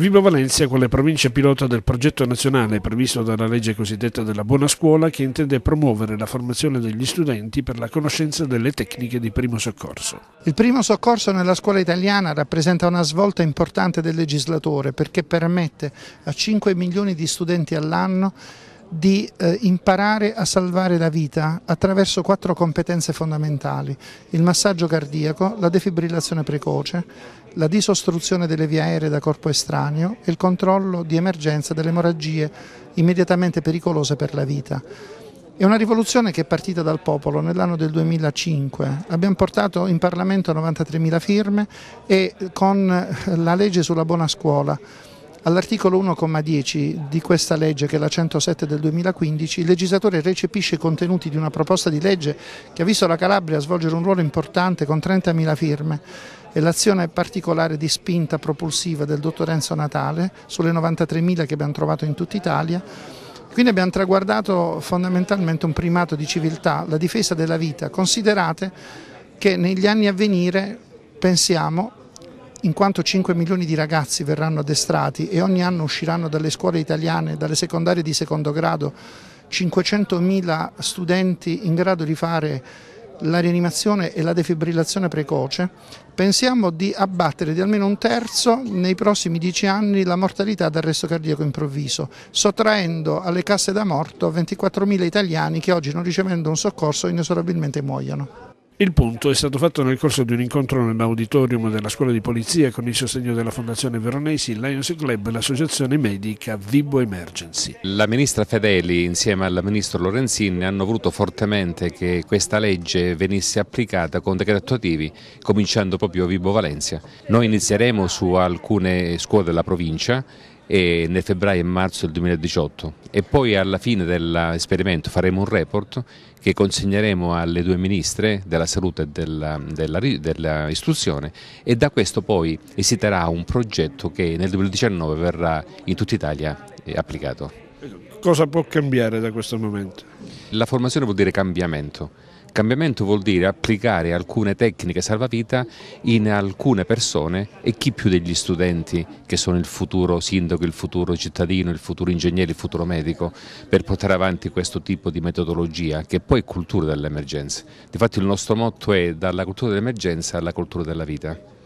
Vibro Valencia quale provincia pilota del progetto nazionale previsto dalla legge cosiddetta della buona scuola che intende promuovere la formazione degli studenti per la conoscenza delle tecniche di primo soccorso. Il primo soccorso nella scuola italiana rappresenta una svolta importante del legislatore perché permette a 5 milioni di studenti all'anno di eh, imparare a salvare la vita attraverso quattro competenze fondamentali, il massaggio cardiaco, la defibrillazione precoce, la disostruzione delle vie aeree da corpo estraneo e il controllo di emergenza delle emorragie immediatamente pericolose per la vita. È una rivoluzione che è partita dal popolo nell'anno del 2005. Abbiamo portato in Parlamento 93.000 firme e con la legge sulla buona scuola All'articolo 1,10 di questa legge, che è la 107 del 2015, il legislatore recepisce i contenuti di una proposta di legge che ha visto la Calabria svolgere un ruolo importante con 30.000 firme e l'azione particolare di spinta propulsiva del dottor Enzo Natale sulle 93.000 che abbiamo trovato in tutta Italia. Quindi abbiamo traguardato fondamentalmente un primato di civiltà, la difesa della vita. Considerate che negli anni a venire, pensiamo, in quanto 5 milioni di ragazzi verranno addestrati e ogni anno usciranno dalle scuole italiane, dalle secondarie di secondo grado, 500 mila studenti in grado di fare la rianimazione e la defibrillazione precoce, pensiamo di abbattere di almeno un terzo nei prossimi dieci anni la mortalità da arresto cardiaco improvviso, sottraendo alle casse da morto 24.000 italiani che oggi non ricevendo un soccorso inesorabilmente muoiono. Il punto è stato fatto nel corso di un incontro nell'auditorium della scuola di polizia con il sostegno della Fondazione Veronesi, Lions Club e l'associazione medica Vibo Emergency. La ministra Fedeli insieme al ministro Lorenzin hanno voluto fortemente che questa legge venisse applicata con decreti attuativi, cominciando proprio a Vibo Valencia. Noi inizieremo su alcune scuole della provincia nel febbraio e marzo del 2018 e poi alla fine dell'esperimento faremo un report che consegneremo alle due ministre della salute e dell'istruzione della, e da questo poi esiterà un progetto che nel 2019 verrà in tutta Italia eh, applicato. Cosa può cambiare da questo momento? La formazione vuol dire cambiamento Cambiamento vuol dire applicare alcune tecniche salvavita in alcune persone e chi più degli studenti che sono il futuro sindaco, il futuro cittadino, il futuro ingegnere, il futuro medico per portare avanti questo tipo di metodologia che poi è cultura dell'emergenza. Difatti il nostro motto è dalla cultura dell'emergenza alla cultura della vita.